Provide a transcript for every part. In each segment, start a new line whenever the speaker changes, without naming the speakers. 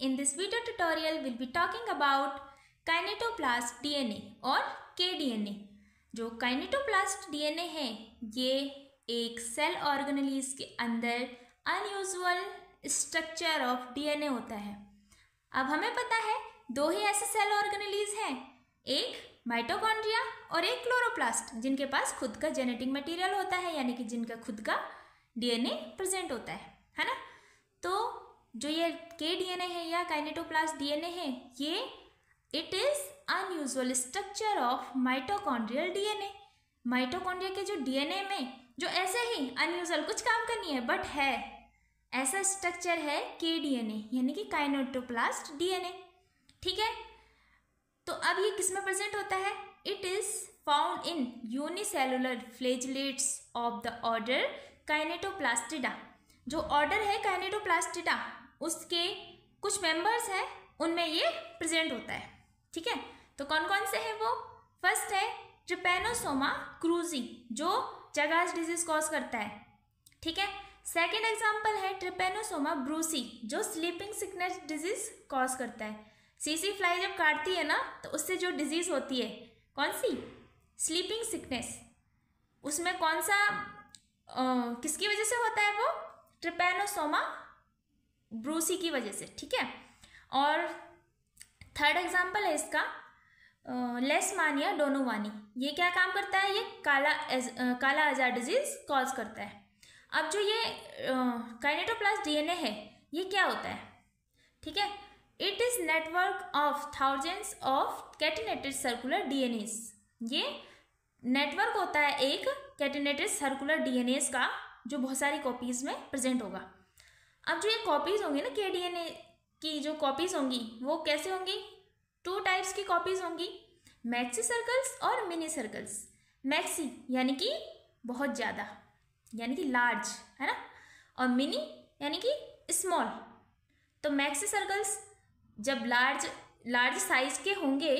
everyone, in this video tutorial we'll be talking about kinetoplast DNA और kDNA जो काइनेटोप्लास्ट DNA है ये एक सेल ऑर्गेनलीज के अंदर अनयूजुअल स्ट्रक्चर ऑफ डीएनए होता है अब हमें पता है दो ही ऐसे सेल ऑर्गेनलीज हैं एक माइटोकॉन्ड्रिया और एक क्लोरोप्लास्ट जिनके पास खुद का जेनेटिक मटेरियल होता है यानी कि जिनका खुद का डीएनए प्रेजेंट होता है जो ये के डीएनए है या काइनेटोप्लास्ट डीएनए है ये it is unusual structure of mitochondrial DNA mitochondria के जो डीएनए में जो ऐसे ही अनयूजल कुछ काम करनी है बट है ऐसा स्ट्रक्चर है के डीएनए यानी कि काइनेटोप्लास्ट डीएनए ठीक है तो अब ये किस में प्रेजेंट होता है it is found in unicellular flagellates of the order kinetoplastida जो ऑर्डर है काइनेटोप्लास्टिडा उसके कुछ मेंबर्स हैं उनमें ये प्रेजेंट होता है ठीक है तो कौन कौन से हैं वो फर्स्ट है ट्रिपेनोसोमा क्रूजी जो जगाज डिजीज कॉज करता है ठीक है सेकेंड एग्जाम्पल है ट्रिपेनोसोमा ब्रूसी जो स्लीपिंग सिकनेस डिजीज कॉज करता है सीसी फ्लाई जब काटती है ना तो उससे जो डिजीज होती है कौन सी स्लीपिंग सिकनेस उसमें कौन सा आ, किसकी वजह से होता है वो ट्रिपेनोसोमा ब्रूसी की वजह से ठीक है और थर्ड एग्जाम्पल है इसका लेस मानिया डोनोवानी ये क्या काम करता है ये काला एज, आ, काला अजार डिजीज कॉज करता है अब जो ये काइनेटोप्लास्ट डीएनए है ये क्या होता है ठीक है it is network of thousands of catenated circular D ये नेटवर्क होता है एक कैटिनेटेड सर्कुलर डी का जो बहुत सारी कॉपीज़ में प्रेजेंट होगा अब जो ये कॉपीज़ होंगी ना के डी एन ए की जो कॉपीज़ होंगी वो कैसे होंगी टू टाइप्स की कॉपीज़ होंगी मैक्सी सर्कल्स और मिनी सर्कल्स मैक्सी यानी कि बहुत ज़्यादा यानी कि लार्ज है ना और मिनी यानी कि स्मॉल तो मैक्सी सर्कल्स जब लार्ज लार्ज साइज के होंगे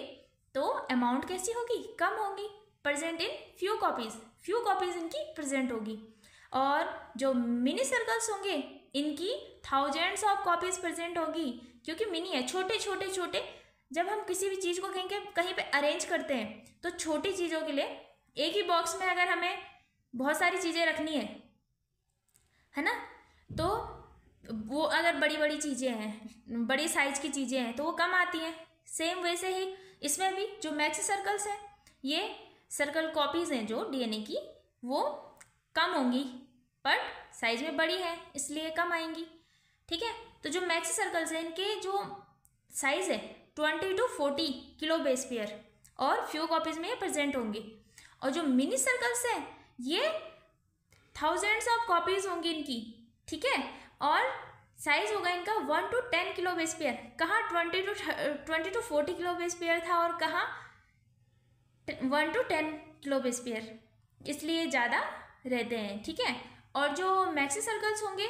तो अमाउंट कैसी होगी कम होगी present in few copies few copies इनकी प्रेजेंट होगी और जो मिनी सर्कल्स होंगे इनकी थाउजेंड्स ऑफ कॉपीज प्रेजेंट होगी क्योंकि मिनी है छोटे छोटे छोटे जब हम किसी भी चीज़ को कहीं के कहीं पे अरेंज करते हैं तो छोटी चीज़ों के लिए एक ही बॉक्स में अगर हमें बहुत सारी चीज़ें रखनी है है ना तो वो अगर बड़ी बड़ी चीज़ें हैं बड़ी साइज की चीज़ें हैं तो वो कम आती हैं सेम वे से ही इसमें भी जो मैक्स सर्कल्स हैं ये सर्कल कॉपीज़ हैं जो डीएनए की वो कम होंगी पर साइज में बड़ी है इसलिए कम आएंगी ठीक है तो जो मैक्सी सर्कल्स हैं इनके जो साइज है twenty to forty kilo base pair और फ्यू कॉपीज में ये प्रेजेंट होंगे और जो मिनी सर्कल्स हैं ये थाउजेंड्स ऑफ कॉपीज होंगी इनकी ठीक है और साइज होगा इनका one to ten kilo base pair कहाँ twenty to twenty to forty kilo base pair था और कहाँ one to ten kilo base pair इसलिए ज़्यादा रहते हैं ठीक है और जो मैक्सी सर्कल्स होंगे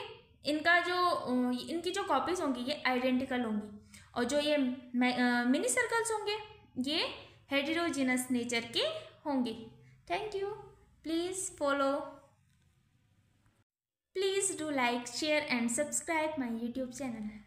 इनका जो इनकी जो कॉपीज होंगी ये आइडेंटिकल होंगी और जो ये मिनी सर्कल्स होंगे ये हेडिरोजिनस नेचर के होंगे thank you please follow please do like share and subscribe my YouTube channel